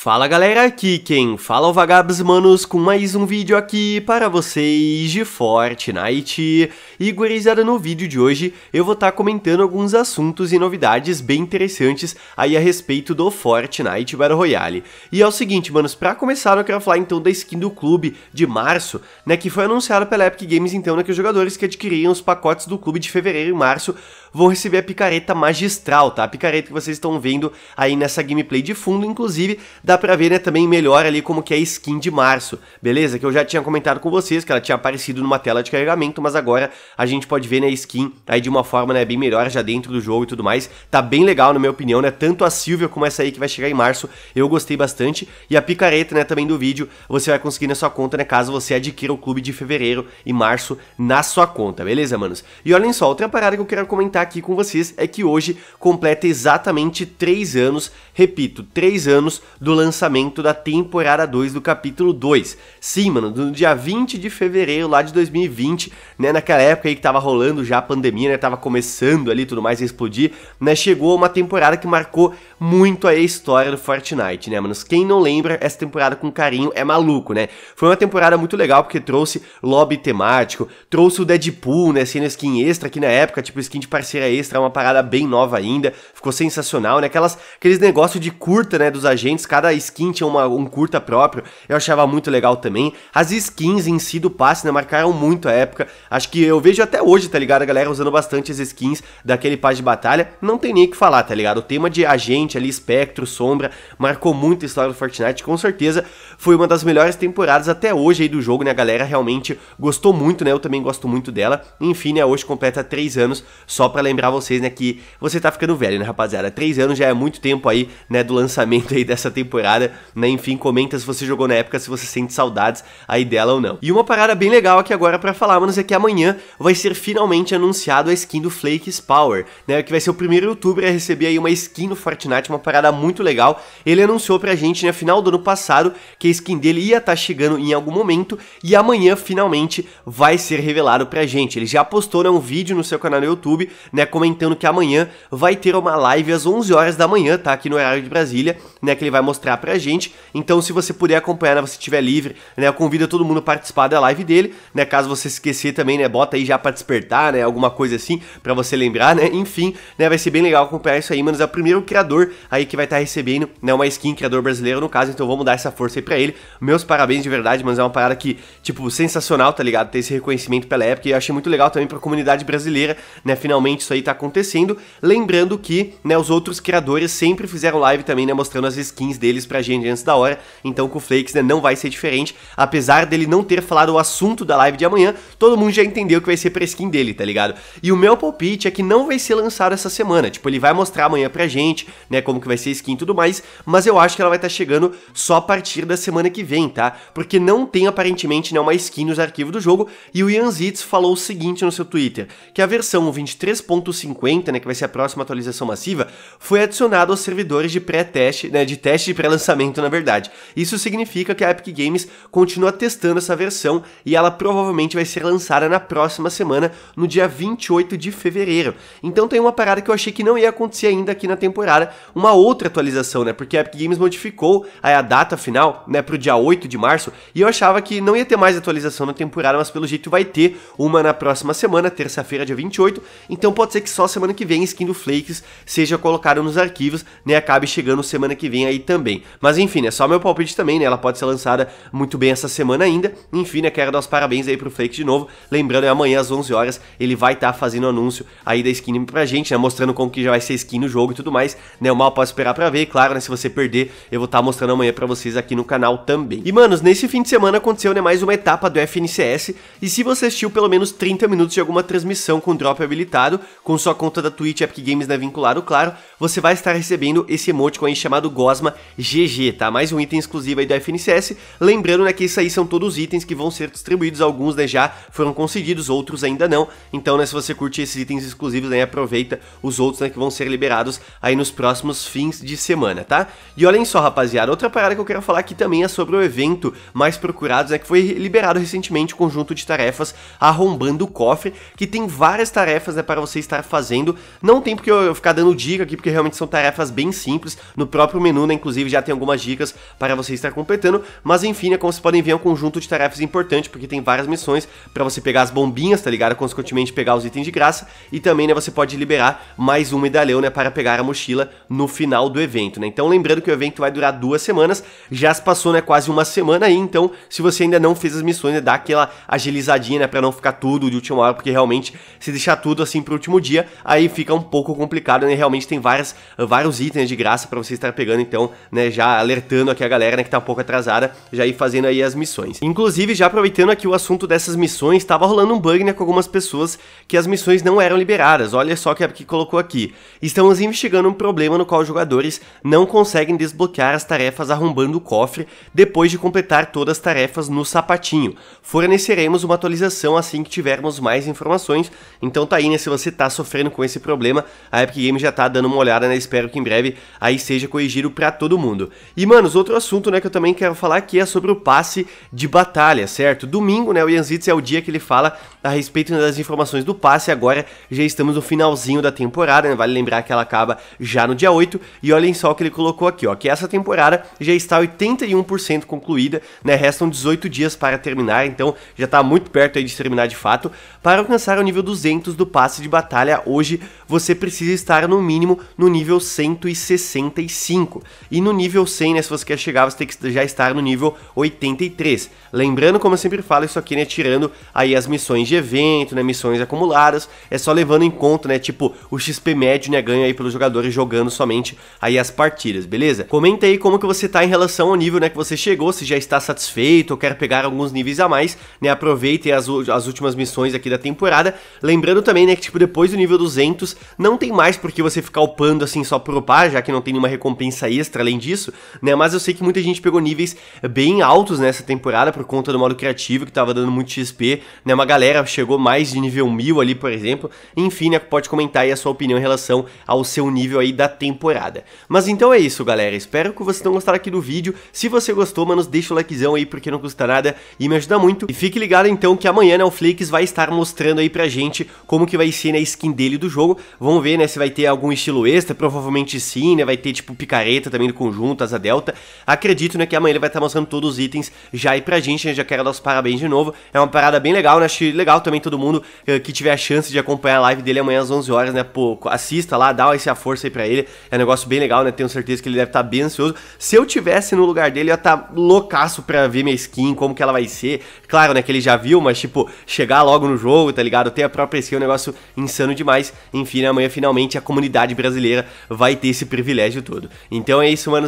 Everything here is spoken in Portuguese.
Fala galera, aqui quem fala é o Vagabos Manos com mais um vídeo aqui para vocês de Fortnite. E gurizada, no vídeo de hoje eu vou estar tá comentando alguns assuntos e novidades bem interessantes aí a respeito do Fortnite Battle Royale. E é o seguinte, manos, para começar eu quero falar então da skin do clube de março, né, que foi anunciada pela Epic Games então, né, que os jogadores que adquiriam os pacotes do clube de fevereiro e março vão receber a picareta magistral, tá? A picareta que vocês estão vendo aí nessa gameplay de fundo, inclusive dá pra ver né, também melhor ali como que é a skin de março, beleza? Que eu já tinha comentado com vocês que ela tinha aparecido numa tela de carregamento, mas agora a gente pode ver né, a skin aí de uma forma né, bem melhor já dentro do jogo e tudo mais. Tá bem legal, na minha opinião, né? Tanto a Silvia como essa aí que vai chegar em março, eu gostei bastante. E a picareta né, também do vídeo, você vai conseguir na sua conta, né? Caso você adquira o clube de fevereiro e março na sua conta, beleza, manos? E olhem só, outra parada que eu quero comentar aqui com vocês é que hoje completa exatamente 3 anos, repito, 3 anos do lançamento da temporada 2 do capítulo 2. Sim, mano, no dia 20 de fevereiro lá de 2020, né, naquela época aí que tava rolando já a pandemia, né, tava começando ali tudo mais a explodir, né, chegou uma temporada que marcou muito a história do Fortnite, né, mano? Quem não lembra essa temporada com carinho é maluco, né? Foi uma temporada muito legal porque trouxe lobby temático, trouxe o Deadpool, né, sendo skin extra aqui na época, tipo skin de parceira extra, é uma parada bem nova ainda, ficou sensacional, né? Aquelas, aqueles negócios de curta, né, dos agentes, cada cada skin tinha uma, um curta próprio, eu achava muito legal também. As skins em si do passe, né, marcaram muito a época. Acho que eu vejo até hoje, tá ligado? A galera usando bastante as skins daquele passe de batalha. Não tem nem o que falar, tá ligado? O tema de agente ali, espectro, sombra, marcou muito a história do Fortnite, com certeza. Foi uma das melhores temporadas até hoje aí do jogo, né? A galera realmente gostou muito, né? Eu também gosto muito dela. Enfim, né? Hoje completa 3 anos, só para lembrar vocês, né? Que você tá ficando velho, né, rapaziada? 3 anos já é muito tempo aí, né? Do lançamento aí dessa temporada né? Enfim, comenta se você jogou na época, se você sente saudades aí dela ou não. E uma parada bem legal aqui agora para falar, manos, é que amanhã vai ser finalmente anunciado a skin do Flakes Power, né? Que vai ser o primeiro youtuber a receber aí uma skin no Fortnite, uma parada muito legal. Ele anunciou pra gente, né, final do ano passado, que a skin dele ia estar tá chegando em algum momento e amanhã finalmente vai ser revelado pra gente. Ele já postou né, um vídeo no seu canal no YouTube, né, comentando que amanhã vai ter uma live às 11 horas da manhã, tá? Aqui no horário de Brasília, né, que ele vai mostrar mostrar pra gente. Então, se você puder acompanhar, né, você livre, né, eu convido todo mundo a participar da live dele, né, caso você esquecer também, né, bota aí já para despertar, né, alguma coisa assim, para você lembrar, né, enfim, né, vai ser bem legal acompanhar isso aí, mano, é o primeiro criador aí que vai estar tá recebendo, né, uma skin criador brasileiro no caso, então vamos dar essa força aí pra ele. Meus parabéns de verdade, Mas é uma parada que, tipo, sensacional, tá ligado? Ter esse reconhecimento pela época e eu achei muito legal também pra comunidade brasileira, né, finalmente isso aí tá acontecendo. Lembrando que, né, os outros criadores sempre fizeram live também, né, mostrando as skins deles eles pra gente antes da hora. Então com o Flakes né, não vai ser diferente. Apesar dele não ter falado o assunto da live de amanhã, todo mundo já entendeu que vai ser pra skin dele, tá ligado? E o meu palpite é que não vai ser lançado essa semana. Tipo, ele vai mostrar amanhã pra gente, né, como que vai ser a skin e tudo mais. Mas eu acho que ela vai estar tá chegando só a partir da semana que vem, tá? Porque não tem aparentemente né, uma skin nos arquivos do jogo. E o Ian Zitz falou o seguinte no seu Twitter: que a versão 23.50, né, que vai ser a próxima atualização massiva, foi adicionada aos servidores de pré-teste, né, de teste de pré lançamento na verdade. Isso significa que a Epic Games continua testando essa versão e ela provavelmente vai ser lançada na próxima semana, no dia 28 de fevereiro. Então tem uma parada que eu achei que não ia acontecer ainda aqui na temporada, uma outra atualização, né? Porque a Epic Games modificou a data final, né, pro dia 8 de março, e eu achava que não ia ter mais atualização na temporada, mas pelo jeito vai ter uma na próxima semana, terça-feira, dia 28. Então pode ser que só semana que vem skin do Flakes seja colocado nos arquivos, né? Acabe chegando semana que vem aí também também. Mas enfim, é só meu palpite também, né? Ela pode ser lançada muito bem essa semana ainda. Enfim, né? Quero dar os parabéns aí pro Flake de novo. Lembrando, é amanhã às 11 horas ele vai estar tá fazendo o anúncio aí da skin pra gente, né? Mostrando como que já vai ser skin no jogo e tudo mais, né? o mal pode esperar pra ver. claro, né? Se você perder, eu vou estar tá mostrando amanhã pra vocês aqui no canal também. E, manos, nesse fim de semana aconteceu, né? Mais uma etapa do FNCS. E se você assistiu pelo menos 30 minutos de alguma transmissão com drop habilitado, com sua conta da Twitch Epic Games, né? Vinculado, claro, você vai estar recebendo esse com aí chamado Gosma, GG, tá? Mais um item exclusivo aí do FNCS. Lembrando, né, que isso aí são todos os itens que vão ser distribuídos, alguns né, já foram conseguidos, outros ainda não. Então, né, se você curte esses itens exclusivos, né, aproveita os outros né, que vão ser liberados aí nos próximos fins de semana, tá? E olhem só, rapaziada, outra parada que eu quero falar aqui também é sobre o evento mais procurado, né, que foi liberado recentemente o um conjunto de tarefas arrombando o cofre, que tem várias tarefas né, para você estar fazendo. Não tem porque eu ficar dando dica aqui, porque realmente são tarefas bem simples. No próprio menu, né, inclusive inclusive já tem algumas dicas para você estar completando, mas enfim, né, como vocês podem ver, é um conjunto de tarefas importante, porque tem várias missões para você pegar as bombinhas, tá ligado? Consequentemente pegar os itens de graça, e também, né, você pode liberar mais um medalhão, né, para pegar a mochila no final do evento, né? Então lembrando que o evento vai durar duas semanas, já se passou, né, quase uma semana aí, então se você ainda não fez as missões, né, dá aquela agilizadinha, né, pra não ficar tudo de última hora, porque realmente se deixar tudo assim pro último dia, aí fica um pouco complicado, né, realmente tem várias, vários itens de graça para você estar pegando, então, né, né, já alertando aqui a galera né, que tá um pouco atrasada, já ir fazendo aí as missões. Inclusive, já aproveitando aqui o assunto dessas missões, estava rolando um bug né, com algumas pessoas que as missões não eram liberadas. Olha só o que que colocou aqui. Estamos investigando um problema no qual os jogadores não conseguem desbloquear as tarefas arrombando o cofre depois de completar todas as tarefas no sapatinho. Forneceremos uma atualização assim que tivermos mais informações. Então tá aí, né? Se você tá sofrendo com esse problema, a Epic Games já tá dando uma olhada, né? Espero que em breve aí seja corrigido para todo mundo mundo. E, manos, outro assunto, né, que eu também quero falar aqui é sobre o passe de batalha, certo? Domingo, né, o Yanzitz é o dia que ele fala a respeito né, das informações do passe. Agora já estamos no finalzinho da temporada, né? Vale lembrar que ela acaba já no dia 8. E olhem só o que ele colocou aqui, ó, que essa temporada já está 81% concluída, né? Restam 18 dias para terminar, então já está muito perto aí de terminar de fato. Para alcançar o nível 200 do passe de batalha hoje, você precisa estar no mínimo no nível 165. E no nível 100, né? Se você quer chegar, você tem que já estar no nível 83. Lembrando, como eu sempre falo, isso aqui, né? Tirando aí as missões de evento, né? Missões acumuladas, é só levando em conta, né? Tipo, o XP médio, né? Ganho aí pelos jogadores jogando somente aí as partidas, beleza? Comenta aí como que você tá em relação ao nível, né? Que você chegou, se já está satisfeito ou quer pegar alguns níveis a mais, né? Aproveitem as, as últimas missões aqui da temporada. Lembrando também, né? Que, tipo, depois do nível 200, não tem mais porque você ficar upando, assim, só por upar, já que não tem nenhuma recompensa extra além de disso, né? Mas eu sei que muita gente pegou níveis eh, bem altos nessa temporada por conta do modo criativo que tava dando muito XP, né? Uma galera chegou mais de nível 1000 ali, por exemplo. Enfim, né? Pode comentar aí a sua opinião em relação ao seu nível aí da temporada. Mas então é isso, galera. Espero que vocês tenham gostado aqui do vídeo. Se você gostou, mano deixa o likezão aí porque não custa nada e me ajuda muito. E fique ligado então que amanhã, né, o Flakes vai estar mostrando aí pra gente como que vai ser na né, skin dele do jogo. Vamos ver, né, se vai ter algum estilo extra, provavelmente sim, né? Vai ter tipo picareta também do conjunto conjunto, asa delta. Acredito, né, que amanhã ele vai estar tá mostrando todos os itens já aí pra gente, né? Já quero dar os parabéns de novo. É uma parada bem legal, né? Acho legal também todo mundo uh, que tiver a chance de acompanhar a live dele amanhã às 11 horas, né? Pô, assista lá, dá essa força aí pra ele. É um negócio bem legal, né? Tenho certeza que ele deve estar tá bem ansioso. Se eu tivesse no lugar dele, eu ia estar tá loucaço pra ver minha skin, como que ela vai ser. Claro, né, que ele já viu, mas tipo, chegar logo no jogo, tá ligado? Ter a própria skin é um negócio insano demais. Enfim, né, amanhã finalmente a comunidade brasileira vai ter esse privilégio todo. Então é isso, mano